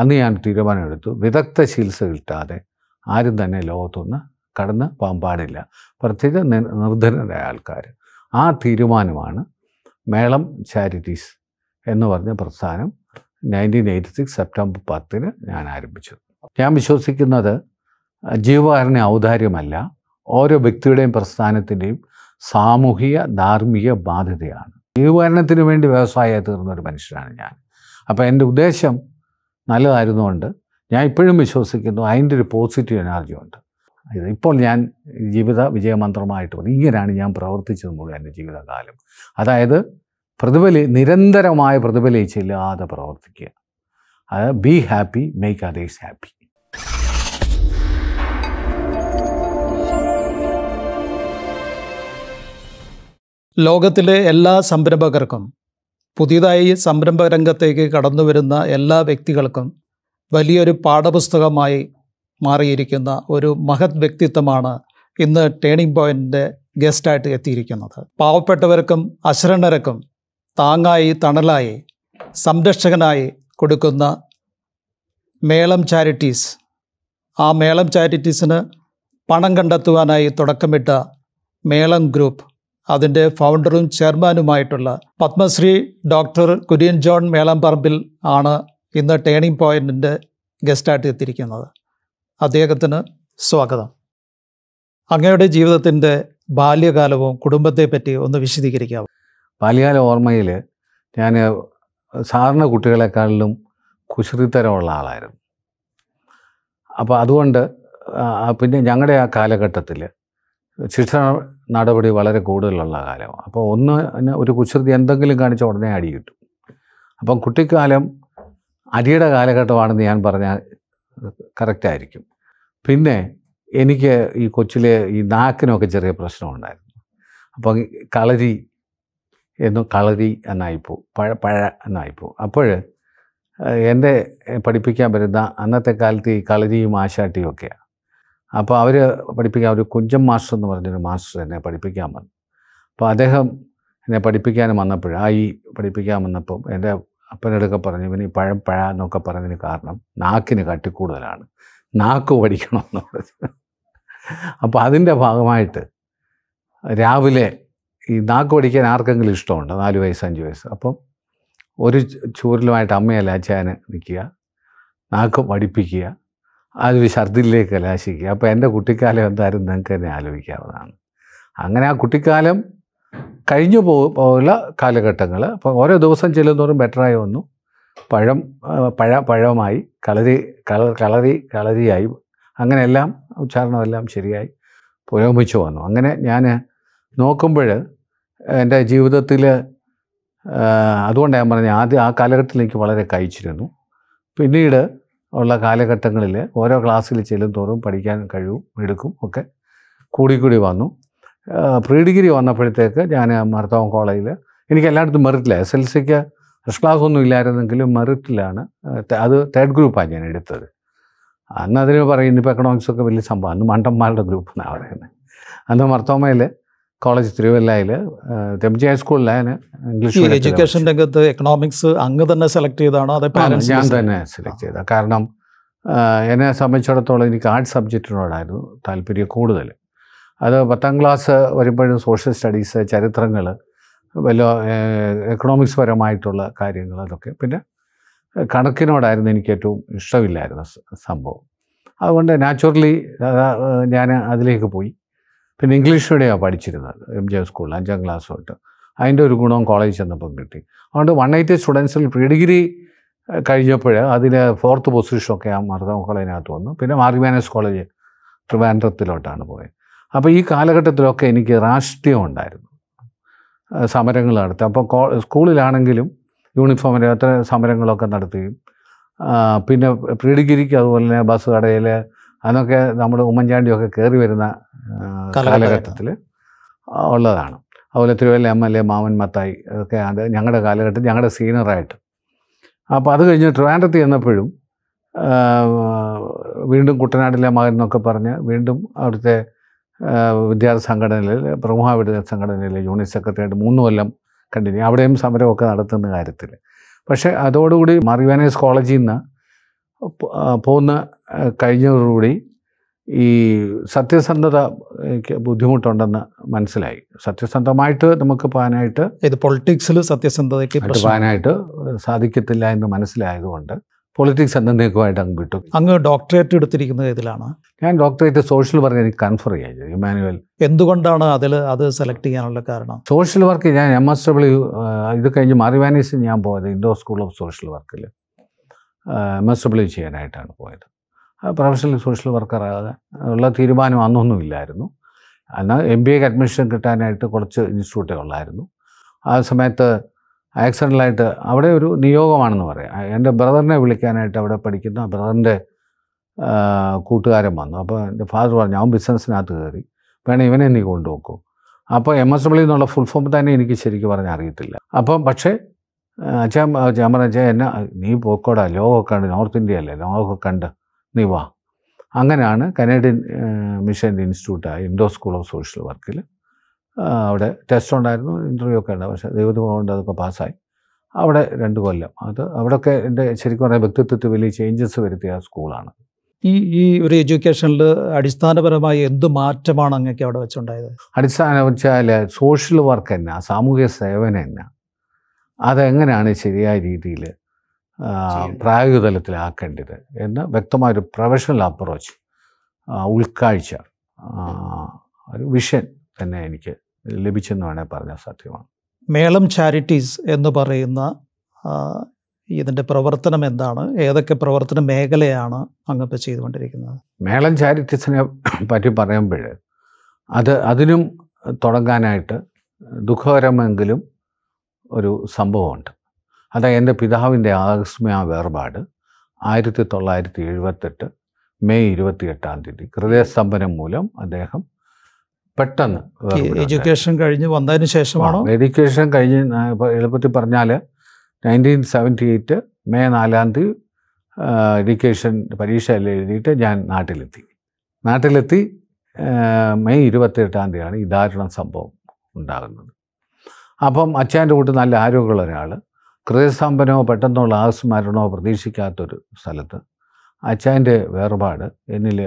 അന്ന് ഞാൻ തീരുമാനമെടുത്തു വിദഗ്ധ ചികിത്സ കിട്ടാതെ ആരും തന്നെ ലോകത്തൊന്ന് കടന്ന് പോകാൻ പാടില്ല പ്രത്യേകിച്ച് നിർധനരായ ആൾക്കാർ ആ തീരുമാനമാണ് മേളം ചാരിറ്റീസ് എന്ന് പറഞ്ഞ പ്രസ്ഥാനം നയൻറ്റീൻ എയ്റ്റി സിക്സ് സെപ്റ്റംബർ പത്തിന് ഞാൻ ആരംഭിച്ചു ഞാൻ വിശ്വസിക്കുന്നത് ജീവകാരുണ്യ ഔദാര്യമല്ല ഓരോ വ്യക്തിയുടെയും പ്രസ്ഥാനത്തിൻ്റെയും സാമൂഹിക ധാർമ്മിക ബാധ്യതയാണ് ജീവകാരണത്തിന് വേണ്ടി വ്യവസായമായി തീർന്നൊരു മനുഷ്യനാണ് ഞാൻ അപ്പോൾ എൻ്റെ ഉദ്ദേശം നല്ലതായിരുന്നുകൊണ്ട് ഞാൻ ഇപ്പോഴും വിശ്വസിക്കുന്നു അതിൻ്റെ ഒരു പോസിറ്റീവ് എനർജി ഉണ്ട് ഇപ്പോൾ ഞാൻ ജീവിത വിജയമന്ത്രമായിട്ട് വന്നു ഇങ്ങനെയാണ് ഞാൻ പ്രവർത്തിച്ചത് മുഴുവൻ എൻ്റെ ജീവിതകാലം അതായത് പ്രതിഫലി നിരന്തരമായ പ്രതിഫലിച്ചില്ലാതെ പ്രവർത്തിക്കുക അത് be happy make others happy ലോകത്തിലെ എല്ലാ സംരംഭകർക്കും പുതിയതായി സംരംഭ രംഗത്തേക്ക് കടന്നു വരുന്ന എല്ലാ വ്യക്തികൾക്കും വലിയൊരു പാഠപുസ്തകമായി മാറിയിരിക്കുന്ന ഒരു മഹത് വ്യക്തിത്വമാണ് ഇന്ന് ടേണിംഗ് പോയിൻറ്റിൻ്റെ ഗസ്റ്റായിട്ട് എത്തിയിരിക്കുന്നത് പാവപ്പെട്ടവർക്കും അശരണർക്കും താങ്ങായി തണലായി സംരക്ഷകനായി കൊടുക്കുന്ന മേളം ചാരിറ്റീസ് ആ മേളം ചാരിറ്റീസിന് പണം കണ്ടെത്തുവാനായി തുടക്കമിട്ട മേളം ഗ്രൂപ്പ് അതിൻ്റെ ഫൗണ്ടറും ചെയർമാനുമായിട്ടുള്ള പത്മശ്രീ ഡോക്ടർ കുര്യൻ ജോൺ മേളാമ്പറമ്പിൽ ആണ് ഇന്ന് ടേണിംഗ് പോയിൻറ്റിൻ്റെ ഗസ്റ്റായിട്ട് എത്തിയിരിക്കുന്നത് അദ്ദേഹത്തിന് സ്വാഗതം അങ്ങയുടെ ജീവിതത്തിൻ്റെ ബാല്യകാലവും കുടുംബത്തെ പറ്റി ഒന്ന് വിശദീകരിക്കാമോ ബാല്യകാല ഓർമ്മയിൽ ഞാൻ സാധാരണ കുട്ടികളെക്കാളിലും കുശൃത്തരമുള്ള ആളായിരുന്നു അപ്പോൾ അതുകൊണ്ട് പിന്നെ ഞങ്ങളുടെ ആ കാലഘട്ടത്തിൽ ശിക്ഷ നടപടി വളരെ കൂടുതലുള്ള കാലമാണ് അപ്പോൾ ഒന്ന് ഒരു കുസൃതി എന്തെങ്കിലും കാണിച്ച ഉടനെ അടി കിട്ടും അപ്പം കുട്ടിക്കാലം അടിയുടെ കാലഘട്ടമാണെന്ന് ഞാൻ പറഞ്ഞാൽ കറക്റ്റായിരിക്കും പിന്നെ എനിക്ക് ഈ കൊച്ചിലെ ഈ നാക്കിനൊക്കെ ചെറിയ പ്രശ്നമുണ്ടായിരുന്നു അപ്പം കളരി എന്നും കളരി എന്നായിപ്പോ പഴ പഴ എന്നായിപ്പോ അപ്പോൾ എൻ്റെ പഠിപ്പിക്കാൻ പറ്റുന്ന അന്നത്തെ കാലത്ത് ഈ കളരിയും ആശാട്ടിയും ഒക്കെയാണ് അപ്പോൾ അവർ പഠിപ്പിക്കാൻ ഒരു കുഞ്ചൻ മാസ്റ്റർ എന്ന് പറഞ്ഞൊരു മാസ്റ്റർ എന്നെ പഠിപ്പിക്കാൻ വന്നു അപ്പോൾ അദ്ദേഹം എന്നെ പഠിപ്പിക്കാനും വന്നപ്പോൾ ആ ഈ പഠിപ്പിക്കാൻ വന്നപ്പോൾ എൻ്റെ അപ്പനടുക്കെ പറഞ്ഞു ഇവന് പഴം പഴ എന്നൊക്കെ പറഞ്ഞതിന് കാരണം നാക്കിന് കട്ടിക്കൂടുതലാണ് നാക്ക് പഠിക്കണമെന്ന് പറഞ്ഞു അപ്പോൾ അതിൻ്റെ ഭാഗമായിട്ട് രാവിലെ ഈ നാക്ക് പഠിക്കാൻ ആർക്കെങ്കിലും ഇഷ്ടമുണ്ട് നാല് വയസ്സ് അഞ്ച് വയസ്സ് അപ്പം ഒരു ചൂരലുമായിട്ട് അമ്മയല്ല അച്ഛന് നിൽക്കുക നാക്ക് പഠിപ്പിക്കുക അതൊരു ഛർദിലേക്ക് കലാശിക്കുക അപ്പോൾ എൻ്റെ കുട്ടിക്കാലം എന്തായാലും നിങ്ങൾക്ക് തന്നെ ആലോചിക്കാവുന്നതാണ് അങ്ങനെ ആ കുട്ടിക്കാലം കഴിഞ്ഞു പോയുള്ള കാലഘട്ടങ്ങൾ അപ്പോൾ ഓരോ ദിവസം ചെല്ലുന്നോറും ബെറ്ററായി വന്നു പഴം പഴ പഴമായി കളരി കളർ കളരി കളരിയായി അങ്ങനെയെല്ലാം ഉച്ചാരണമെല്ലാം ശരിയായി പുരോഗമിച്ചു വന്നു അങ്ങനെ ഞാൻ നോക്കുമ്പോൾ എൻ്റെ ജീവിതത്തിൽ അതുകൊണ്ട് ഞാൻ പറഞ്ഞു ആദ്യം ആ കാലഘട്ടത്തിൽ എനിക്ക് വളരെ കഴിച്ചിരുന്നു പിന്നീട് ഉള്ള കാലഘട്ടങ്ങളിൽ ഓരോ ക്ലാസ്സിൽ ചെല്ലും തോറും പഠിക്കാൻ കഴിവും എടുക്കും ഒക്കെ കൂടിക്കൂടി വന്നു പ്രീ ഡിഗ്രി വന്നപ്പോഴത്തേക്ക് ഞാൻ മർത്തോം കോളേജിൽ എനിക്ക് എല്ലായിടത്തും മെറിറ്റില്ല എസ് എൽ സിക്ക് ഫസ്റ്റ് ക്ലാസ് ഒന്നും ഇല്ലായിരുന്നെങ്കിലും മെറിറ്റിലാണ് അത് തേർഡ് ഗ്രൂപ്പാണ് ഞാൻ എടുത്തത് അന്ന് അതിന് പറയുന്നത് ഇപ്പോൾ എക്കണോമിക്സൊക്കെ വലിയ സംഭവം അന്ന് മണ്ടന്മാരുടെ ഗ്രൂപ്പ് എന്നാണ് പറയുന്നത് അന്ന് മർത്തോമയിൽ കോളേജ് തിരുവല്ലയിൽ തെബ്ജി ഹൈസ്കൂളിൽ ഇംഗ്ലീഷ് എഡ്യൂക്കേഷൻ രംഗത്ത് എക്കണോമിക്സ് അങ്ങ് തന്നെ സെലക്ട് ചെയ്താണോ അതെ ഞാൻ തന്നെ സെലക്ട് ചെയ്ത കാരണം എന്നെ സംബന്ധിച്ചിടത്തോളം എനിക്ക് ആർട്സ് സബ്ജക്റ്റിനോടായിരുന്നു താല്പര്യം കൂടുതൽ അത് പത്താം ക്ലാസ് വരുമ്പോഴും സോഷ്യൽ സ്റ്റഡീസ് ചരിത്രങ്ങൾ വല്ല എക്കണോമിക്സ് പരമായിട്ടുള്ള കാര്യങ്ങൾ അതൊക്കെ പിന്നെ കണക്കിനോടായിരുന്നു എനിക്ക് ഏറ്റവും ഇഷ്ടമില്ലായിരുന്ന സംഭവം അതുകൊണ്ട് നാച്ചുറലി ഞാൻ അതിലേക്ക് പോയി പിന്നെ ഇംഗ്ലീഷ് മീഡിയമാണ് പഠിച്ചിരുന്നത് എം ജെ സ്കൂളിൽ അഞ്ചാം ക്ലാസ് തൊട്ട് അതിൻ്റെ ഒരു ഗുണവും കോളേജ് ചെന്നപ്പം കിട്ടി അതുകൊണ്ട് വൺ എയ്റ്റി സ്റ്റുഡൻസിൽ പ്രീ ഡിഗ്രി കഴിഞ്ഞപ്പോൾ അതിൽ ഫോർത്ത് പൊസിഷനൊക്കെ ആ മർദ്ദം കോളേജിനകത്ത് വന്നു പിന്നെ മാർഗ്മാനസ് കോളേജ് ട്രിവാൻഡ്രത്തിലോട്ടാണ് പോയത് അപ്പോൾ ഈ കാലഘട്ടത്തിലൊക്കെ എനിക്ക് രാഷ്ട്രീയം ഉണ്ടായിരുന്നു സമരങ്ങൾ നടത്തി അപ്പോൾ സ്കൂളിലാണെങ്കിലും യൂണിഫോമിൻ്റെ അത്ര സമരങ്ങളൊക്കെ നടത്തുകയും പിന്നെ പ്രീ ഡിഗ്രിക്ക് അതുപോലെ തന്നെ ബസ് കടയിൽ അതൊക്കെ നമ്മുടെ ഉമ്മൻചാണ്ടിയൊക്കെ കയറി വരുന്ന കാലഘട്ടത്തിൽ ഉള്ളതാണ് അതുപോലെ തിരുവല്ല എം എൽ എ മാമൻ മത്തായി അതൊക്കെ അത് ഞങ്ങളുടെ കാലഘട്ടത്തിൽ ഞങ്ങളുടെ സീനിയറായിട്ട് അപ്പോൾ അത് കഴിഞ്ഞ് ട്രിവാൻഡ്രത്തി എന്നപ്പോഴും വീണ്ടും കുട്ടനാടിലെ മകൻ എന്നൊക്കെ പറഞ്ഞ് വീണ്ടും അവിടുത്തെ വിദ്യാർത്ഥി സംഘടനയിൽ പ്രമുഖ വിദ്യാർത്ഥി സംഘടനയിലെ യൂണിറ്റ് ആയിട്ട് മൂന്ന് കൊല്ലം കണ്ടിന്യൂ അവിടെയും സമരമൊക്കെ നടത്തുന്ന കാര്യത്തിൽ പക്ഷേ അതോടുകൂടി മറിവാനേഴ്സ് കോളേജിൽ നിന്ന് പോകുന്ന കഴിഞ്ഞതോടുകൂടി ഈ സത്യസന്ധത ബുദ്ധിമുട്ടുണ്ടെന്ന് മനസ്സിലായി സത്യസന്ധമായിട്ട് നമുക്ക് പോകാനായിട്ട് ഇത് പൊളിറ്റിക്സിൽ സത്യസന്ധതയ്ക്ക് പോകാനായിട്ട് സാധിക്കത്തില്ല എന്ന് മനസ്സിലായതുകൊണ്ട് പൊളിറ്റിക്സ് എന്നേക്കുമായിട്ട് അങ്ങ് വിട്ടു അങ്ങ് ഡോക്ടറേറ്റ് എടുത്തിരിക്കുന്നത് ഇതിലാണ് ഞാൻ ഡോക്ടറേറ്റ് സോഷ്യൽ വർക്ക് എനിക്ക് കൺഫർ ചെയ്യാൻ ചെയ്തു ഇമാനുവൽ എന്തുകൊണ്ടാണ് അതിൽ അത് സെലക്ട് ചെയ്യാനുള്ള കാരണം സോഷ്യൽ വർക്ക് ഞാൻ എം എസ് ഡബ്ല്യു ഇത് കഴിഞ്ഞ് മറിവാനീസിൽ ഞാൻ പോയത് ഇൻഡോർ സ്കൂൾ ഓഫ് സോഷ്യൽ വർക്കിൽ എം എസ് ഡബ്ല്യു ചെയ്യാനായിട്ടാണ് പോയത് പ്രൊഫഷണൽ സോഷ്യൽ വർക്കർ ഉള്ള തീരുമാനം അന്നൊന്നും ഇല്ലായിരുന്നു എന്നാൽ എം ബി എക്ക് അഡ്മിഷൻ കിട്ടാനായിട്ട് കുറച്ച് ഉള്ളായിരുന്നു ആ സമയത്ത് ആക്സിഡൻ്റലായിട്ട് അവിടെ ഒരു നിയോഗമാണെന്ന് പറയാം എൻ്റെ ബ്രദറിനെ വിളിക്കാനായിട്ട് അവിടെ പഠിക്കുന്ന ബ്രദറിൻ്റെ കൂട്ടുകാരൻ വന്നു അപ്പോൾ എൻ്റെ ഫാദർ പറഞ്ഞു അവൻ ബിസിനസ്സിനകത്ത് കയറി വേണം ഇവനെ നീ കൊണ്ടുപോക്കും അപ്പോൾ എം എസ് ഡബ്ല്യൂ എന്നുള്ള ഫുൾ ഫോം തന്നെ എനിക്ക് ശരിക്കും പറഞ്ഞാൽ അറിയത്തില്ല അപ്പം പക്ഷേ അച്ഛൻ ഞാൻ പറഞ്ഞ എന്നെ നീ പോക്കോടാ ലോകമൊക്കെ കണ്ട് നോർത്ത് ഇന്ത്യ അല്ലേ ലോകമൊക്കെ കണ്ട് നിവ അങ്ങനെയാണ് കനേഡിയൻ മിഷൻ ഇൻസ്റ്റിറ്റ്യൂട്ടായ ഇൻഡോർ സ്കൂൾ ഓഫ് സോഷ്യൽ വർക്കിൽ അവിടെ ടെസ്റ്റ് ഉണ്ടായിരുന്നു ഇൻ്റർവ്യൂ ഒക്കെ ഉണ്ടായിരുന്നു പക്ഷേ ദൈവത്തിൽ കൊണ്ട് അതൊക്കെ പാസ്സായി അവിടെ രണ്ട് കൊല്ലം അത് അവിടെയൊക്കെ എൻ്റെ ശരിക്കും പറഞ്ഞാൽ വ്യക്തിത്വത്തിൽ വലിയ ചേഞ്ചസ് വരുത്തിയ സ്കൂളാണ് ഈ ഈ ഒരു എഡ്യൂക്കേഷനിൽ അടിസ്ഥാനപരമായി എന്ത് മാറ്റമാണ് അങ്ങേക്ക് അവിടെ വെച്ചുണ്ടായത് അടിസ്ഥാനം വെച്ചാൽ സോഷ്യൽ വർക്ക് എന്നാ സാമൂഹ്യ സേവനം എന്നാ അതെങ്ങനെയാണ് ശരിയായ രീതിയിൽ പ്രായോഗിക തലത്തിലാക്കേണ്ടത് എന്ന് വ്യക്തമായൊരു പ്രൊഫഷണൽ അപ്രോച്ച് ഉൾക്കാഴ്ച ഒരു വിഷൻ തന്നെ എനിക്ക് ലഭിച്ചെന്ന് വേണേൽ പറഞ്ഞാൽ സാധ്യമാണ് മേളം ചാരിറ്റീസ് എന്ന് പറയുന്ന ഇതിൻ്റെ പ്രവർത്തനം എന്താണ് ഏതൊക്കെ പ്രവർത്തന മേഖലയാണ് അങ്ങപ്പോൾ ചെയ്തുകൊണ്ടിരിക്കുന്നത് മേളം ചാരിറ്റീസിനെ പറ്റി പറയുമ്പോൾ അത് അതിനും തുടങ്ങാനായിട്ട് ദുഃഖകരമെങ്കിലും ഒരു സംഭവമുണ്ട് അതായത് എൻ്റെ പിതാവിൻ്റെ ആകസ്മിക വേർപാട് ആയിരത്തി തൊള്ളായിരത്തി എഴുപത്തെട്ട് മെയ് എട്ടാം തീയതി ഹൃദയസ്തംഭനം മൂലം അദ്ദേഹം പെട്ടെന്ന് എഡ്യൂക്കേഷൻ കഴിഞ്ഞ് വന്നതിന് ശേഷമാണോ എഡ്യൂക്കേഷൻ കഴിഞ്ഞ് എളുപ്പത്തിൽ പറഞ്ഞാൽ നയൻറ്റീൻ സെവൻറ്റി എയ്റ്റ് മെയ് നാലാം തീയതി എഡ്യൂക്കേഷൻ പരീക്ഷ എഴുതിയിട്ട് ഞാൻ നാട്ടിലെത്തി നാട്ടിലെത്തി മെയ് ഇരുപത്തിയെട്ടാം തീയതിയാണ് ഈ ദാരുണ സംഭവം ഉണ്ടാകുന്നത് അപ്പം അച്ഛൻ്റെ കൂട്ട് നല്ല ആരോഗ്യമുള്ള ഒരാൾ ഹൃദയസ്തംഭനോ പെട്ടെന്നുള്ള ആസ്മരണമോ പ്രതീക്ഷിക്കാത്തൊരു സ്ഥലത്ത് അച്ചായൻ്റെ വേർപാട് എന്നിൽ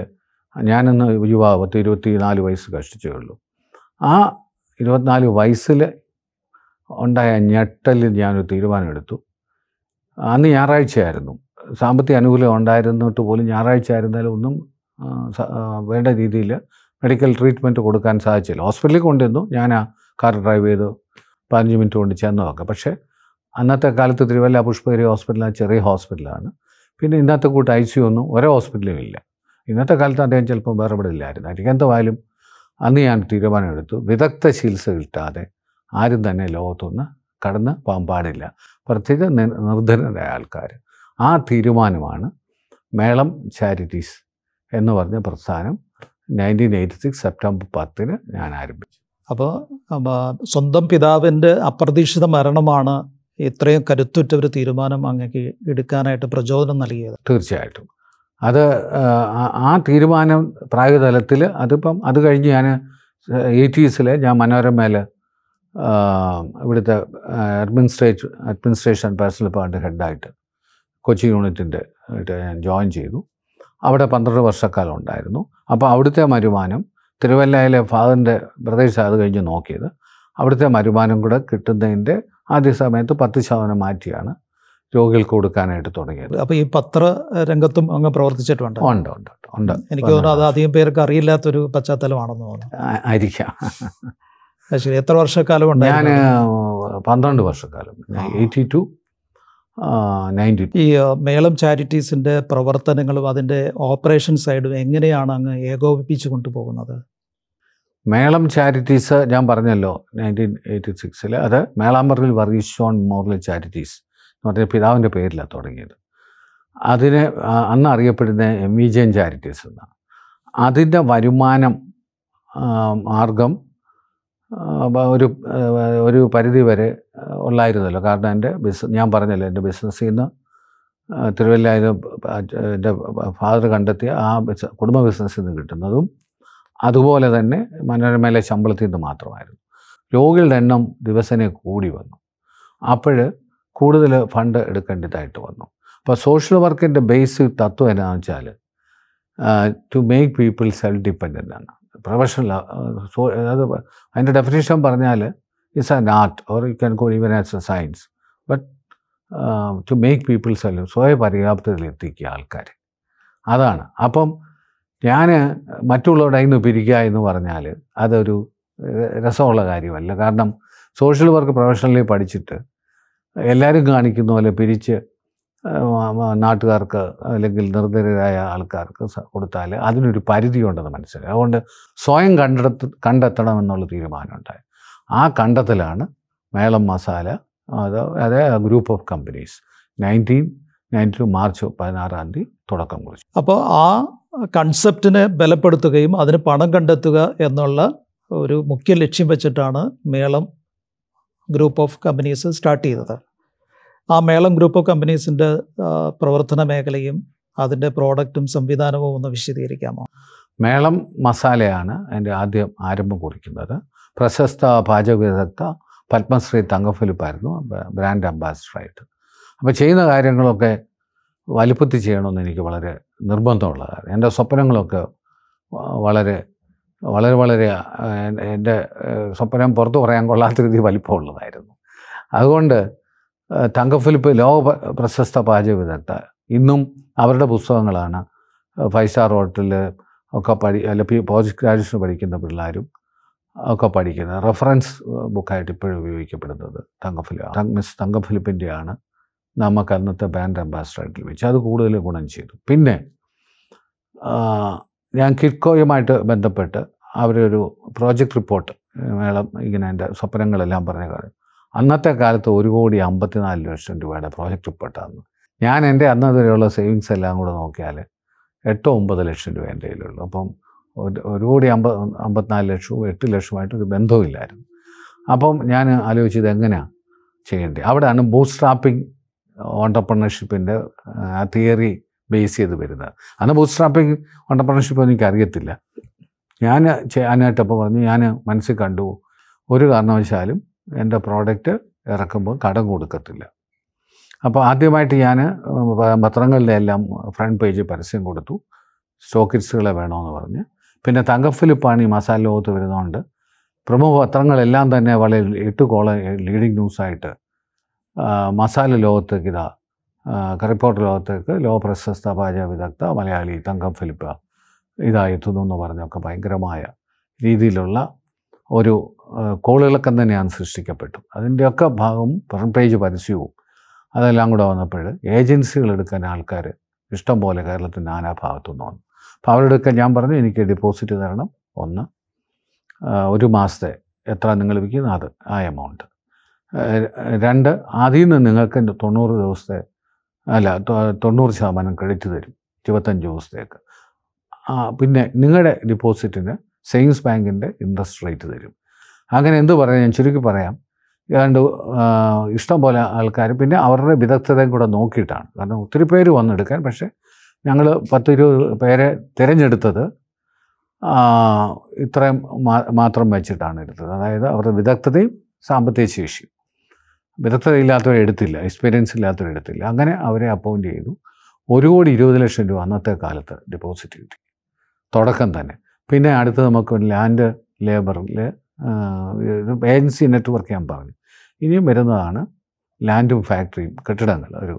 ഞാനിന്ന് യുവാവ് പത്ത് ഇരുപത്തി നാല് വയസ്സ് കഷ്ടിച്ചേ ഉള്ളൂ ആ ഇരുപത്തിനാല് വയസ്സിൽ ഉണ്ടായ ഞെട്ടലിൽ ഞാനൊരു തീരുമാനമെടുത്തു അന്ന് ഞായറാഴ്ചയായിരുന്നു സാമ്പത്തിക അനുകൂലം ഉണ്ടായിരുന്നിട്ട് പോലും ഞായറാഴ്ച ആയിരുന്നാലും ഒന്നും വേണ്ട രീതിയിൽ മെഡിക്കൽ ട്രീറ്റ്മെൻറ്റ് കൊടുക്കാൻ സാധിച്ചില്ല ഹോസ്പിറ്റലിൽ കൊണ്ടുവന്നു ഞാൻ ആ കാർ ഡ്രൈവ് ചെയ്ത് പതിനഞ്ച് മിനിറ്റ് കൊണ്ട് ചെന്നതൊക്കെ പക്ഷേ അന്നത്തെ കാലത്ത് തിരുവല്ല പുഷ്പഗിരി ഹോസ്പിറ്റലാണ് ചെറിയ ഹോസ്പിറ്റലാണ് പിന്നെ ഇന്നത്തെ കൂട്ട് ഐ സി ഒന്നും ഒരേ ഹോസ്പിറ്റലും ഇല്ല ഇന്നത്തെ കാലത്ത് അദ്ദേഹം ചിലപ്പം വേറെ ഇവിടെ ഇല്ലായിരുന്നു അരികന്തമായാലും അന്ന് ഞാൻ തീരുമാനമെടുത്തു വിദഗ്ധ ചികിത്സ കിട്ടാതെ ആരും തന്നെ ലോകത്തുനിന്ന് കടന്ന് പോകാൻ പാടില്ല പ്രത്യേകിച്ച് നിർദ്ധനരായ ആൾക്കാർ ആ തീരുമാനമാണ് മേളം ചാരിറ്റീസ് എന്ന് പറഞ്ഞ പ്രസ്ഥാനം നയൻറ്റീൻ എയ്റ്റി സിക്സ് സെപ്റ്റംബർ പത്തിന് ഞാൻ ആരംഭിച്ചു അപ്പോൾ സ്വന്തം പിതാവിൻ്റെ അപ്രതീക്ഷിത മരണമാണ് ഇത്രയും കരുത്തുറ്റ ഒരു തീരുമാനം അങ്ങേക്ക് എടുക്കാനായിട്ട് പ്രചോദനം നൽകിയത് തീർച്ചയായിട്ടും അത് ആ തീരുമാനം പ്രായതലത്തിൽ അതിപ്പം അത് കഴിഞ്ഞ് ഞാൻ എയ്റ്റീസിൽ ഞാൻ മനോരമയിൽ ഇവിടുത്തെ അഡ്മിനിസ്ട്രേറ്റ് അഡ്മിനിസ്ട്രേഷൻ പേഴ്സണൽ പാർട്ടി ഹെഡായിട്ട് കൊച്ചി യൂണിറ്റിൻ്റെ ആയിട്ട് ഞാൻ ജോയിൻ ചെയ്തു അവിടെ പന്ത്രണ്ട് വർഷക്കാലം ഉണ്ടായിരുന്നു അപ്പോൾ അവിടുത്തെ മരുമാനം തിരുവല്ലയിലെ ഫാദറിൻ്റെ പ്രദേശം അത് കഴിഞ്ഞ് നോക്കിയത് അവിടുത്തെ മരുമാനം കൂടെ കിട്ടുന്നതിൻ്റെ ആദ്യ സമയത്ത് പത്ത് ശതമാനം മാറ്റിയാണ് രോഗികൾക്ക് കൊടുക്കാനായിട്ട് തുടങ്ങിയത് അപ്പോൾ ഈ പത്ര രംഗത്തും അങ്ങ് പ്രവർത്തിച്ചിട്ടുണ്ട് ഉണ്ട് ഉണ്ട് ഉണ്ട് എനിക്ക് തോന്നുന്നു അത് അധികം പേർക്ക് അറിയില്ലാത്തൊരു പശ്ചാത്തലമാണെന്ന് തോന്നുന്നു ആയിരിക്കാം ശരി എത്ര വർഷക്കാലം ഉണ്ട് ഞാൻ പന്ത്രണ്ട് വർഷക്കാലം എയ്റ്റി ടു നയൻറ്റി ഈ മേളം ചാരിറ്റീസിൻ്റെ പ്രവർത്തനങ്ങളും അതിൻ്റെ ഓപ്പറേഷൻ സൈഡും എങ്ങനെയാണ് അങ്ങ് ഏകോപിപ്പിച്ച് കൊണ്ടുപോകുന്നത് മേളം ചാരിറ്റീസ് ഞാൻ പറഞ്ഞല്ലോ നയൻറ്റീൻ എയ്റ്റി സിക്സിൽ അത് മേളാമ്പറിൽ വർഗീസ് ഓൺ മോറൽ ചാരിറ്റീസ് എന്ന് പറഞ്ഞ പിതാവിൻ്റെ പേരിലാണ് തുടങ്ങിയത് അതിന് അന്ന് അറിയപ്പെടുന്ന എം വി ജെൻ ചാരിറ്റീസ് എന്നാണ് അതിൻ്റെ വരുമാനം മാർഗം ഒരു ഒരു പരിധി വരെ ഉള്ളായിരുന്നല്ലോ കാരണം എൻ്റെ ബിസ് ഞാൻ പറഞ്ഞല്ലോ എൻ്റെ ബിസിനസ്സിൽ നിന്ന് തിരുവല്ലായത് എൻ്റെ ഫാദർ കണ്ടെത്തിയ ആ കുടുംബ ബിസിനസ്സിൽ നിന്ന് കിട്ടുന്നതും അതുപോലെ തന്നെ മനോരമയിലെ ശമ്പളത്തിൽ നിന്ന് മാത്രമായിരുന്നു രോഗികളുടെ എണ്ണം ദിവസേന കൂടി വന്നു അപ്പോൾ കൂടുതൽ ഫണ്ട് എടുക്കേണ്ടതായിട്ട് വന്നു അപ്പോൾ സോഷ്യൽ വർക്കിൻ്റെ ബേസിക് തത്വം എന്നാന്ന് വെച്ചാൽ to make people self dependent ആണ് പ്രൊഫഷണൽ അത് അതിൻ്റെ ഡെഫിനേഷൻ പറഞ്ഞാൽ it's an art or you can call even as a science but to make people self സ്വയം എത്തിക്കുക ആൾക്കാർ അതാണ് അപ്പം ഞാൻ മറ്റുള്ളവരുടെ കയ്യിൽ നിന്ന് പിരിക്കുക എന്ന് പറഞ്ഞാൽ അതൊരു രസമുള്ള കാര്യമല്ല കാരണം സോഷ്യൽ വർക്ക് പ്രൊഫഷണലി പഠിച്ചിട്ട് എല്ലാവരും കാണിക്കുന്ന പോലെ പിരിച്ച് നാട്ടുകാർക്ക് അല്ലെങ്കിൽ നിർദ്ധരായ ആൾക്കാർക്ക് കൊടുത്താൽ അതിനൊരു പരിധിയുണ്ടെന്ന് മനസ്സിലായി അതുകൊണ്ട് സ്വയം കണ്ടെത്ത കണ്ടെത്തണം എന്നുള്ള തീരുമാനമുണ്ടായി ആ കണ്ടെത്തലാണ് മേളം മസാല അത് അത് group of companies nineteen nineteen March പതിനാറാം തീയതി തുടക്കം കുറിച്ചു അപ്പോൾ ആ കൺസെപ്റ്റിനെ ബലപ്പെടുത്തുകയും അതിന് പണം കണ്ടെത്തുക എന്നുള്ള ഒരു മുഖ്യ ലക്ഷ്യം വെച്ചിട്ടാണ് മേളം ഗ്രൂപ്പ് ഓഫ് കമ്പനീസ് സ്റ്റാർട്ട് ചെയ്തത് ആ മേളം ഗ്രൂപ്പ് ഓഫ് കമ്പനീസിൻ്റെ പ്രവർത്തന മേഖലയും അതിൻ്റെ പ്രോഡക്റ്റും സംവിധാനവും ഒന്ന് വിശദീകരിക്കാമോ മേളം മസാലയാണ് എൻ്റെ ആദ്യം ആരംഭം കുറിക്കുന്നത് പ്രശസ്ത പാചക വിദഗ്ധ പത്മശ്രീ തങ്കഫിലിപ്പായിരുന്നു ബ്രാൻഡ് അംബാസിഡറായിട്ട് അപ്പോൾ ചെയ്യുന്ന കാര്യങ്ങളൊക്കെ വലുപ്പത്തിൽ ചെയ്യണമെന്ന് എനിക്ക് വളരെ നിർബന്ധമുള്ള കാര്യം എൻ്റെ സ്വപ്നങ്ങളൊക്കെ വളരെ വളരെ വളരെ എൻ്റെ സ്വപ്നം പുറത്ത് പറയാൻ കൊള്ളാത്ത രീതി വലിപ്പമുള്ളതായിരുന്നു അതുകൊണ്ട് തങ്കഫിലിപ്പ് ലോക പ്രശസ്ത പാചക വിദഗ്ധ ഇന്നും അവരുടെ പുസ്തകങ്ങളാണ് ഫൈവ് സ്റ്റാർ ഹോട്ടലിൽ ഒക്കെ പഠി അല്ല പി പോസ്റ്റ് ഗ്രാജുവേഷൻ പഠിക്കുന്ന പിള്ളേരും ഒക്കെ പഠിക്കുന്നത് റെഫറൻസ് ബുക്കായിട്ട് ഇപ്പോഴും ഉപയോഗിക്കപ്പെടുന്നത് തങ്കഫിലി മിസ് തങ്കഫിലിപ്പിൻ്റെയാണ് നമുക്ക് അന്നത്തെ ബാൻഡ് അംബാസഡറായിട്ട് ലഭിച്ചു അത് കൂടുതൽ ഗുണം ചെയ്തു പിന്നെ ഞാൻ കിഡ്കോയുമായിട്ട് ബന്ധപ്പെട്ട് അവരൊരു പ്രോജക്റ്റ് റിപ്പോർട്ട് മേളം ഇങ്ങനെ എൻ്റെ സ്വപ്നങ്ങളെല്ലാം പറഞ്ഞ കാര്യം അന്നത്തെ കാലത്ത് ഒരു കോടി അമ്പത്തിനാല് ലക്ഷം രൂപയുടെ പ്രോജക്റ്റ് റിപ്പോർട്ടാണ് ഞാൻ എൻ്റെ അന്ന് സേവിങ്സ് എല്ലാം കൂടെ നോക്കിയാൽ എട്ടോ ഒമ്പത് ലക്ഷം രൂപ എൻ്റെ കയ്യിലുള്ളൂ അപ്പം ഒരു കോടി അമ്പ അമ്പത്തിനാല് ലക്ഷവും എട്ട് ലക്ഷവുമായിട്ട് ഒരു ഇല്ലായിരുന്നു അപ്പം ഞാൻ ആലോചിച്ചത് എങ്ങനെയാണ് ചെയ്യേണ്ടത് അവിടെയാണ് ബൂസ്റ്റ് സ്ട്രാപ്പിംഗ് ഓണ്ടർപ്രണർഷിപ്പിൻ്റെ തിയറി ബേസ് ചെയ്ത് വരുന്നത് അന്ന് ബൂത്ത് സ്ട്രാപ്പിംഗ് ഓണ്ടർപ്രണർഷിപ്പ് എനിക്ക് അറിയത്തില്ല ഞാൻ ചെയ്യാനായിട്ടപ്പോൾ പറഞ്ഞു ഞാൻ മനസ്സിൽ കണ്ടു ഒരു കാരണവശാലും എൻ്റെ പ്രോഡക്റ്റ് ഇറക്കുമ്പോൾ കടം കൊടുക്കത്തില്ല അപ്പോൾ ആദ്യമായിട്ട് ഞാൻ പത്രങ്ങളിലെല്ലാം ഫ്രണ്ട് പേജിൽ പരസ്യം കൊടുത്തു സ്റ്റോക്കിറ്റ്സുകളെ വേണമെന്ന് പറഞ്ഞ് പിന്നെ തങ്കഫിലിപ്പാണ് ഈ മസാല ലോകത്ത് വരുന്നതുകൊണ്ട് പ്രമുഖ പത്രങ്ങളെല്ലാം തന്നെ വളരെ എട്ട് കോള ലീഡിങ് ന്യൂസായിട്ട് മസാല ലോകത്തേക്ക് ഇതാ കറിപ്പോട്ട് ലോകത്തേക്ക് ലോക പ്രശസ്ത പാചക വിദഗ്ധ മലയാളി തങ്കം ഫിലിപ്പ് ഇതായെത്തുന്നു എന്ന് പറഞ്ഞൊക്കെ ഭയങ്കരമായ രീതിയിലുള്ള ഒരു കോളിളക്കം തന്നെയാണ് സൃഷ്ടിക്കപ്പെട്ടു അതിൻ്റെയൊക്കെ ഭാഗം ഫ്രണ്ട് പേജ് പരസ്യവും അതെല്ലാം കൂടെ വന്നപ്പോൾ ഏജൻസികൾ എടുക്കാൻ ആൾക്കാർ ഇഷ്ടം പോലെ കേരളത്തിൻ്റെ നാനാഭാഗത്തു നിന്ന് വന്നു അപ്പോൾ ഒക്കെ ഞാൻ പറഞ്ഞു എനിക്ക് ഡിപ്പോസിറ്റ് തരണം ഒന്ന് ഒരു മാസത്തെ എത്ര നിങ്ങൾ വിൽക്കുന്നു അത് ആ എമൗണ്ട് രണ്ട് അതിൽ നിന്ന് നിങ്ങൾക്ക് തൊണ്ണൂറ് ദിവസത്തെ അല്ല തൊണ്ണൂറ് ശതമാനം ക്രെഡിറ്റ് തരും ഇരുപത്തഞ്ച് ദിവസത്തേക്ക് പിന്നെ നിങ്ങളുടെ ഡിപ്പോസിറ്റിന് സേവിങ്സ് ബാങ്കിൻ്റെ ഇൻട്രസ്റ്റ് റേറ്റ് തരും അങ്ങനെ എന്ത് പറയാം ഞാൻ ചുരുക്കി പറയാം ഏതാണ്ട് ഇഷ്ടം പോലെ ആൾക്കാർ പിന്നെ അവരുടെ വിദഗ്ധതയും കൂടെ നോക്കിയിട്ടാണ് കാരണം ഒത്തിരി പേര് വന്നെടുക്കാൻ പക്ഷേ ഞങ്ങൾ പത്തിരുപത് പേരെ തിരഞ്ഞെടുത്തത് ഇത്രയും മാത്രം വെച്ചിട്ടാണ് എടുത്തത് അതായത് അവരുടെ വിദഗ്ധതയും സാമ്പത്തിക ശേഷിയും വിദഗ്ധത ഇല്ലാത്തവരെടുത്തില്ല എക്സ്പീരിയൻസ് ഇല്ലാത്തവരെടുത്തില്ല അങ്ങനെ അവരെ അപ്പോയിൻ്റ് ചെയ്തു ഒരു കോടി ഇരുപത് ലക്ഷം രൂപ അന്നത്തെ കാലത്ത് ഡെപ്പോസിറ്റ് കിട്ടി തുടക്കം തന്നെ പിന്നെ അടുത്ത് നമുക്ക് ലാൻഡ് ലേബറിൽ ഏജൻസി നെറ്റ്വർക്ക് ഞാൻ പറഞ്ഞു ഇനിയും വരുന്നതാണ് ലാൻഡും ഫാക്ടറിയും കെട്ടിടങ്ങൾ ഒരു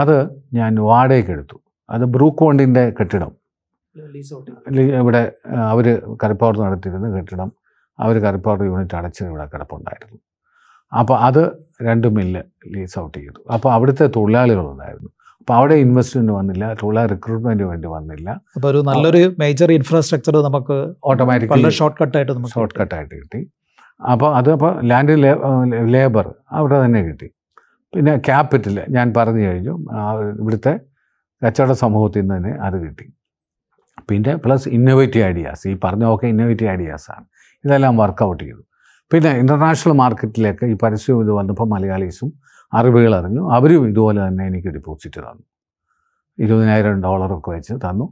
അത് ഞാൻ വാടകയ്ക്കെടുത്തു അത് ബ്രൂക്കോണ്ടിൻ്റെ കെട്ടിടം ഇവിടെ അവർ കറിപ്പാർത്ത് നടത്തിയിരുന്ന കെട്ടിടം അവർ കറിപ്പാർത്ത് യൂണിറ്റ് അടച്ച് ഇവിടെ കിടപ്പുണ്ടായിരുന്നു അപ്പോൾ അത് രണ്ട് മില്ല് ലീസ് ഔട്ട് ചെയ്തു അപ്പോൾ അവിടുത്തെ തൊഴിലാളികളുണ്ടായിരുന്നു അപ്പോൾ അവിടെ ഇൻവെസ്റ്റ്മെൻറ്റ് വന്നില്ല തൊഴിലാളി റിക്രൂട്ട്മെൻറ്റ് വേണ്ടി വന്നില്ല അപ്പോൾ ഒരു നല്ലൊരു മേജർ ഇൻഫ്രാസ്ട്രക്ചർ നമുക്ക് ഓട്ടോമാറ്റിക്കലി ഷോർട്ട് ആയിട്ട് നമുക്ക് ഷോർട്ട് കട്ടായിട്ട് കിട്ടി അപ്പോൾ അത് അപ്പോൾ ലാൻഡ് ലേബർ അവിടെ തന്നെ കിട്ടി പിന്നെ ക്യാപിറ്റൽ ഞാൻ പറഞ്ഞു കഴിഞ്ഞു ഇവിടുത്തെ കച്ചവട സമൂഹത്തിൽ നിന്ന് തന്നെ അത് കിട്ടി പിന്നെ പ്ലസ് ഇന്നോവേറ്റീവ് ഐഡിയാസ് ഈ പറഞ്ഞ ഒക്കെ ഇന്നോവേറ്റീവ് ഐഡിയാസാണ് ഇതെല്ലാം വർക്കൗട്ട് ചെയ്തു പിന്നെ ഇൻ്റർനാഷണൽ മാർക്കറ്റിലേക്ക് ഈ പരസ്യം ഇത് വന്നപ്പോൾ മലയാളീസും അറിവുകൾ അറിഞ്ഞു അവരും ഇതുപോലെ തന്നെ എനിക്ക് ഡിപ്പോസിറ്റ് തന്നു ഇരുപതിനായിരം ഡോളറൊക്കെ വെച്ച് തന്നു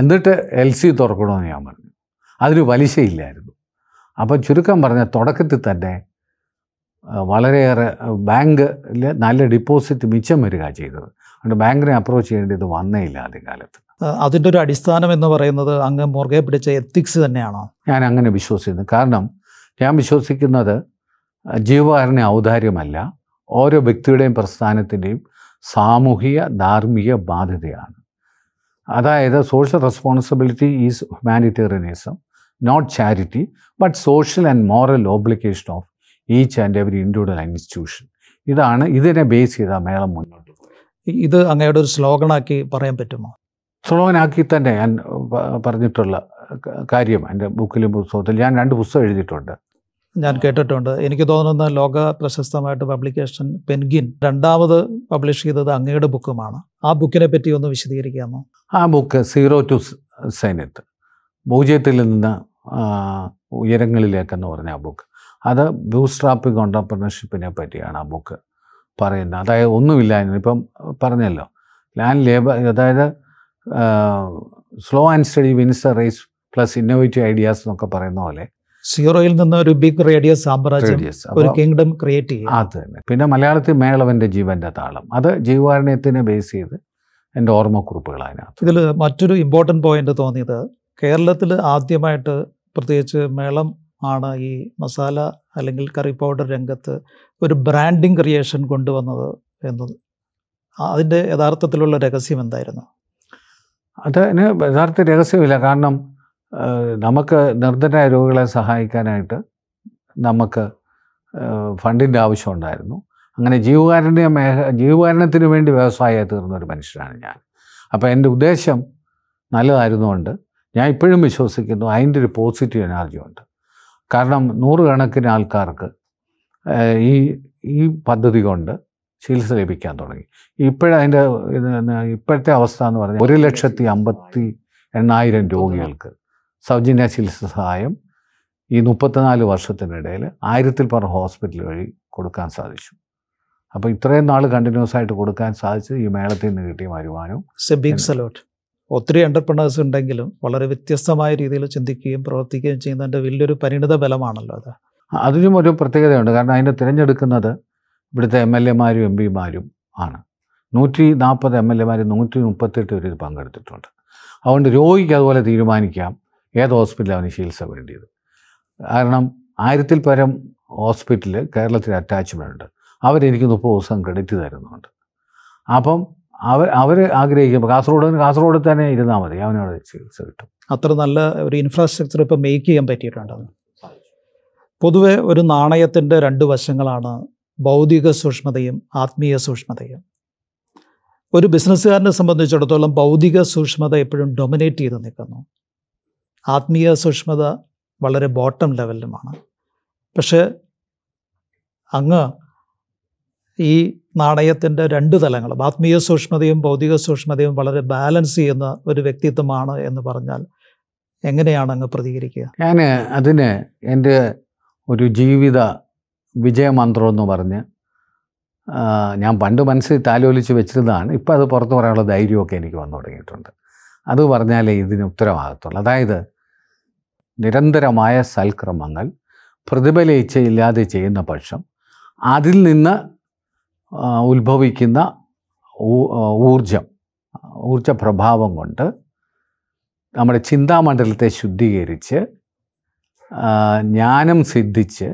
എന്നിട്ട് എൽ സി തുറക്കണമെന്ന് ഞാൻ പറഞ്ഞു അതിന് പലിശയില്ലായിരുന്നു അപ്പം ചുരുക്കം പറഞ്ഞ തുടക്കത്തിൽ തന്നെ വളരെയേറെ ബാങ്കിൽ നല്ല ഡിപ്പോസിറ്റ് മിച്ചം വരിക ചെയ്തത് അതുകൊണ്ട് ബാങ്കിനെ അപ്രോച്ച് ചെയ്യേണ്ടത് വന്നേയില്ല ആദ്യ കാലത്ത് അതിൻ്റെ ഒരു അടിസ്ഥാനം എന്ന് പറയുന്നത് അങ്ങ് മുറുകെ പിടിച്ച എത്തിക്സ് തന്നെയാണോ ഞാൻ അങ്ങനെ വിശ്വസിക്കുന്നു കാരണം ഞാൻ വിശ്വസിക്കുന്നത് ജീവകാരുണ്യ ഔദാര്യമല്ല ഓരോ വ്യക്തിയുടെയും പ്രസ്ഥാനത്തിൻ്റെയും സാമൂഹിക ധാർമ്മിക ബാധ്യതയാണ് അതായത് social responsibility is humanitarianism not charity but social and moral obligation of each and every individual institution ഇതാണ് ഇതിനെ ബേസ് ചെയ്ത മേളം മുന്നോട്ട് ഇത് അങ്ങയുടെ ഒരു സ്ലോഗനാക്കി പറയാൻ പറ്റുമോ സ്ലോഗനാക്കി തന്നെ ഞാൻ പറഞ്ഞിട്ടുള്ള കാര്യം എൻ്റെ ബുക്കിലും പുസ്തകത്തിൽ ഞാൻ രണ്ട് പുസ്തകം എഴുതിയിട്ടുണ്ട് ഞാൻ കേട്ടിട്ടുണ്ട് എനിക്ക് തോന്നുന്ന ലോക പ്രശസ്തമായിട്ട് പബ്ലിക്കേഷൻ പെൻഗിൻ രണ്ടാമത് പബ്ലിഷ് ചെയ്തത് അങ്ങയുടെ ബുക്കുമാണ് ആ ബുക്കിനെ പറ്റി ഒന്ന് വിശദീകരിക്കാമോ ആ ബുക്ക് സീറോ ടു സൈനത്ത് പൂജ്യത്തിൽ നിന്ന് ഉയരങ്ങളിലേക്കെന്ന് പറഞ്ഞ ആ ബുക്ക് അത് ബൂസ്ട്രാപ്പിംഗ് ഓണ്ടർപ്രണർഷിപ്പിനെ പറ്റിയാണ് ആ ബുക്ക് പറയുന്നത് അതായത് ഒന്നുമില്ലായിരുന്നു ഇപ്പം പറഞ്ഞല്ലോ ലാൻഡ് ലേബർ അതായത് slow and steady wins race plus innovative ideas എന്നൊക്കെ പറയുന്ന പോലെ സീറോയിൽ നിന്ന് ഒരു ബിഗ് റേഡിയസ് സാമ്രാജ്യം ഒരു കിങ്ഡം ക്രിയേറ്റ് ചെയ്യും അത് തന്നെ പിന്നെ മലയാളത്തിൽ മേളവന്റെ ജീവന്റെ താളം അത് ജീവാരണ്യത്തിനെ ബേസ് ചെയ്ത് എൻ്റെ ഓർമ്മക്കുറിപ്പുകൾ അതിനകത്ത് ഇതിൽ മറ്റൊരു ഇമ്പോർട്ടൻ്റ് പോയിന്റ് തോന്നിയത് കേരളത്തിൽ ആദ്യമായിട്ട് പ്രത്യേകിച്ച് മേളം ആണ് ഈ മസാല അല്ലെങ്കിൽ കറി പൗഡർ രംഗത്ത് ഒരു ബ്രാൻഡിങ് ക്രിയേഷൻ കൊണ്ടുവന്നത് എന്നത് അതിൻ്റെ യഥാർത്ഥത്തിലുള്ള രഹസ്യം എന്തായിരുന്നു അതിന് യഥാർത്ഥ രഹസ്യമില്ല കാരണം നമുക്ക് നിർദ്ധനായ രോഗികളെ സഹായിക്കാനായിട്ട് നമുക്ക് ഫണ്ടിൻ്റെ ആവശ്യമുണ്ടായിരുന്നു അങ്ങനെ ജീവകാരുണ്യ മേഖ ജീവകാരുണ്യത്തിന് വേണ്ടി വ്യവസായമായി തീർന്ന ഒരു മനുഷ്യനാണ് ഞാൻ അപ്പോൾ എൻ്റെ ഉദ്ദേശം നല്ലതായിരുന്നുകൊണ്ട് ഞാൻ ഇപ്പോഴും വിശ്വസിക്കുന്നു അതിൻ്റെ ഒരു പോസിറ്റീവ് എനർജി ഉണ്ട് കാരണം നൂറുകണക്കിന് ആൾക്കാർക്ക് ഈ ഈ പദ്ധതി കൊണ്ട് ചികിത്സ ലഭിക്കാൻ തുടങ്ങി ഇപ്പോഴതിൻ്റെ ഇപ്പോഴത്തെ അവസ്ഥ എന്ന് പറഞ്ഞാൽ ഒരു ലക്ഷത്തി അമ്പത്തി എണ്ണായിരം രോഗികൾക്ക് സൗജന്യ ചികിത്സ സഹായം ഈ മുപ്പത്തിനാല് വർഷത്തിനിടയിൽ ആയിരത്തിൽ പറ ഹോസ്പിറ്റൽ വഴി കൊടുക്കാൻ സാധിച്ചു അപ്പോൾ ഇത്രയും നാൾ കണ്ടിന്യൂസ് ആയിട്ട് കൊടുക്കാൻ സാധിച്ചത് ഈ മേളത്തിൽ നിന്ന് കിട്ടിയ വരുമാനവും ബിഗ് ഒത്തിരി എൻ്റർപ്രണേഴ്സ് ഉണ്ടെങ്കിലും വളരെ വ്യത്യസ്തമായ രീതിയിൽ ചിന്തിക്കുകയും പ്രവർത്തിക്കുകയും ചെയ്യുന്നതിൻ്റെ വലിയൊരു പരിണിത ബലമാണല്ലോ അത് അതിനും ഒരു പ്രത്യേകതയുണ്ട് കാരണം അതിനെ തിരഞ്ഞെടുക്കുന്നത് ഇവിടുത്തെ എം എൽ എമാരും എം പിമാരും ആണ് നൂറ്റി നാൽപ്പത് എം എൽ എമാർ നൂറ്റി മുപ്പത്തെട്ട് പേര് പങ്കെടുത്തിട്ടുണ്ട് അതുകൊണ്ട് രോഗിക്ക് അതുപോലെ തീരുമാനിക്കാം ഏത് ഹോസ്പിറ്റലാണ് അവന് ചികിത്സ വേണ്ടിയത് കാരണം ആയിരത്തിൽ പരം ഹോസ്പിറ്റൽ കേരളത്തിൽ അറ്റാച്ച്മെൻ്റ് ഉണ്ട് അവരെനിക്ക് മുപ്പത് ദിവസം ക്രെഡിറ്റ് തരുന്നുണ്ട് അപ്പം അവർ അവർ ആഗ്രഹിക്കുമ്പോൾ കാസർഗോഡ് കാസർഗോഡ് തന്നെ ഇരുന്നാൽ മതി അവനോട് ചികിത്സ കിട്ടും അത്ര നല്ല ഒരു ഇൻഫ്രാസ്ട്രക്ചർ ഇപ്പോൾ മേക്ക് ചെയ്യാൻ പറ്റിയിട്ടുണ്ടെന്ന് പൊതുവെ ഒരു നാണയത്തിൻ്റെ രണ്ട് വശങ്ങളാണ് ഭൗതിക സൂക്ഷ്മതയും ആത്മീയ സൂക്ഷ്മതയും ഒരു ബിസിനസ്സുകാരനെ സംബന്ധിച്ചിടത്തോളം ഭൗതിക സൂക്ഷ്മത എപ്പോഴും ഡൊമിനേറ്റ് ചെയ്ത് നിൽക്കുന്നു ആത്മീയ സൂക്ഷ്മത വളരെ ബോട്ടം ലെവലിലുമാണ് പക്ഷേ അങ്ങ് ഈ നാണയത്തിൻ്റെ രണ്ട് തലങ്ങളും ആത്മീയ സൂക്ഷ്മതയും ഭൗതിക സൂക്ഷ്മതയും വളരെ ബാലൻസ് ചെയ്യുന്ന ഒരു വ്യക്തിത്വമാണ് എന്ന് പറഞ്ഞാൽ എങ്ങനെയാണ് അങ്ങ് പ്രതികരിക്കുക ഞാൻ അതിന് എൻ്റെ ഒരു ജീവിത വിജയമന്ത്രം എന്ന് പറഞ്ഞ് ഞാൻ പണ്ട് മനസ്സിൽ താലോലിച്ച് വെച്ചിരുന്നതാണ് ഇപ്പം അത് പുറത്തു പറയാനുള്ള ധൈര്യമൊക്കെ എനിക്ക് വന്നു തുടങ്ങിയിട്ടുണ്ട് അത് പറഞ്ഞാലേ ഇതിന് ഉത്തരവാകത്തുള്ളൂ അതായത് നിരന്തരമായ സൽക്രമങ്ങൾ പ്രതിഫലിച്ചയില്ലാതെ ചെയ്യുന്ന പക്ഷം അതിൽ നിന്ന് ഉത്ഭവിക്കുന്ന ഊർജം ഊർജ പ്രഭാവം കൊണ്ട് നമ്മുടെ ചിന്താമണ്ഡലത്തെ ശുദ്ധീകരിച്ച് ജ്ഞാനം സിദ്ധിച്ച്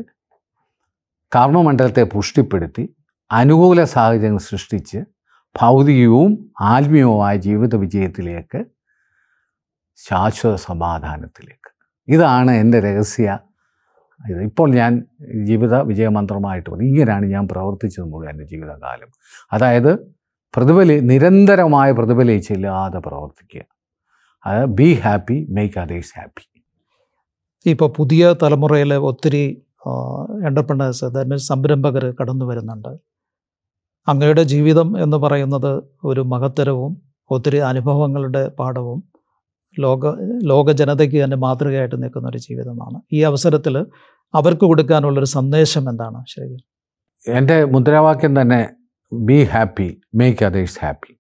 കർമ്മമണ്ഡലത്തെ പുഷ്ടിപ്പെടുത്തി അനുകൂല സാഹചര്യങ്ങൾ സൃഷ്ടിച്ച് ഭൗതികവും ആത്മീയവുമായ ജീവിത വിജയത്തിലേക്ക് ശാശ്വത സമാധാനത്തിലേക്ക് ഇതാണ് എൻ്റെ രഹസ്യ ഇത് ഇപ്പോൾ ഞാൻ ജീവിത വിജയമന്ത്രമായിട്ട് പറഞ്ഞു ഇങ്ങനെയാണ് ഞാൻ പ്രവർത്തിച്ചത് മുഴുവൻ എൻ്റെ ജീവിതകാലം അതായത് പ്രതിഫലി നിരന്തരമായ പ്രതിഫലിച്ചില്ലാതെ പ്രവർത്തിക്കുക അതായത് be happy make others happy ഇപ്പോൾ പുതിയ തലമുറയിൽ ഒത്തിരി എൻ്റർപ്രണേഴ്സ് അതായത് സംരംഭകർ കടന്നു വരുന്നുണ്ട് അങ്ങയുടെ ജീവിതം എന്ന് പറയുന്നത് ഒരു മഹത്തരവും ഒത്തിരി അനുഭവങ്ങളുടെ പാഠവും ലോക ലോക ജനതയ്ക്ക് തന്നെ മാതൃകയായിട്ട് നിൽക്കുന്ന ഒരു ജീവിതമാണ് ഈ അവസരത്തിൽ അവർക്ക് കൊടുക്കാനുള്ളൊരു സന്ദേശം എന്താണ് ശരി എൻ്റെ മുദ്രാവാക്യം തന്നെ be happy make others happy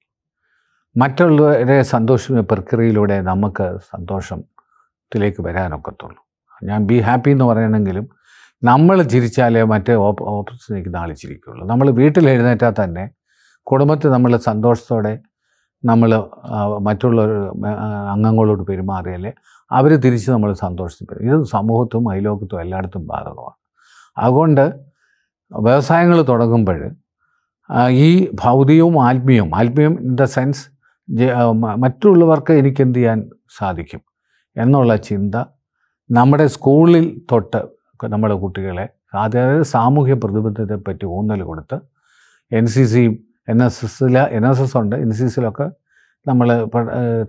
മറ്റുള്ളവരെ സന്തോഷിക്കുന്ന പ്രക്രിയയിലൂടെ നമുക്ക് സന്തോഷത്തിലേക്ക് വരാനൊക്കത്തുള്ളൂ ഞാൻ ബി ഹാപ്പി എന്ന് പറയണമെങ്കിലും നമ്മൾ ചിരിച്ചാലേ മറ്റേ ഓപ്പ ഓപ്പോസിറ്റ് നാളെ ചിരിക്കുള്ളൂ നമ്മൾ വീട്ടിൽ എഴുന്നേറ്റാൽ തന്നെ കുടുംബത്തിൽ നമ്മൾ സന്തോഷത്തോടെ നമ്മൾ മറ്റുള്ള അംഗങ്ങളോട് പെരുമാറിയാലേ അവർ തിരിച്ച് നമ്മൾ സന്തോഷിപ്പിക്കും ഇത് സമൂഹത്തും അയലോകത്തും എല്ലായിടത്തും ബാധകമാണ് അതുകൊണ്ട് വ്യവസായങ്ങൾ തുടങ്ങുമ്പോൾ ഈ ഭൗതികവും ആത്മീയവും ആത്മീയം ഇൻ ദ സെൻസ് മറ്റുള്ളവർക്ക് എനിക്ക് എന്ത് ചെയ്യാൻ സാധിക്കും എന്നുള്ള ചിന്ത നമ്മുടെ സ്കൂളിൽ തൊട്ട് നമ്മുടെ കുട്ടികളെ അതായത് സാമൂഹ്യ പ്രതിബദ്ധതയെപ്പറ്റി ഊന്നൽ കൊടുത്ത് N C C N S എസ്സിൽ എൻ എസ് എസ് ഉണ്ട് എൻ സി സിയിലൊക്കെ നമ്മൾ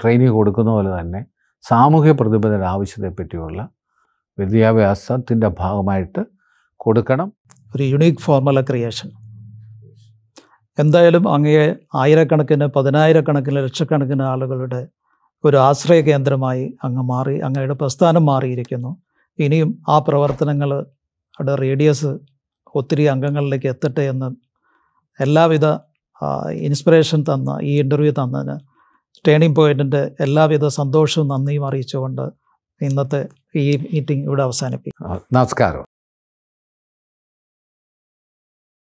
ട്രെയിനിങ് കൊടുക്കുന്ന പോലെ തന്നെ സാമൂഹ്യ പ്രതിബദ്ധതയുടെ ആവശ്യത്തെപ്പറ്റിയുള്ള വിദ്യാഭ്യാസത്തിൻ്റെ ഭാഗമായിട്ട് കൊടുക്കണം ഒരു യുണീക്ക് ഫോർമുല ക്രിയേഷൻ എന്തായാലും അങ്ങയെ ആയിരക്കണക്കിന് പതിനായിരക്കണക്കിന് ലക്ഷക്കണക്കിന് ആളുകളുടെ ഒരു ആശ്രയ കേന്ദ്രമായി അങ്ങ് മാറി അങ്ങയുടെ പ്രസ്ഥാനം മാറിയിരിക്കുന്നു ഇനിയും ആ പ്രവർത്തനങ്ങൾ അവിടെ റേഡിയസ് ഒത്തിരി അംഗങ്ങളിലേക്ക് എത്തട്ടെ എന്ന് എല്ലാവിധ ഇൻസ്പിറേഷൻ തന്ന ഈ ഇൻ്റർവ്യൂ തന്നതിന് ടേണിംഗ് പോയിൻറ്റിൻ്റെ എല്ലാവിധ സന്തോഷവും നന്ദിയും അറിയിച്ചുകൊണ്ട് ഇന്നത്തെ ഈ മീറ്റിംഗ് ഇവിടെ അവസാനിപ്പിക്കും നമസ്കാരം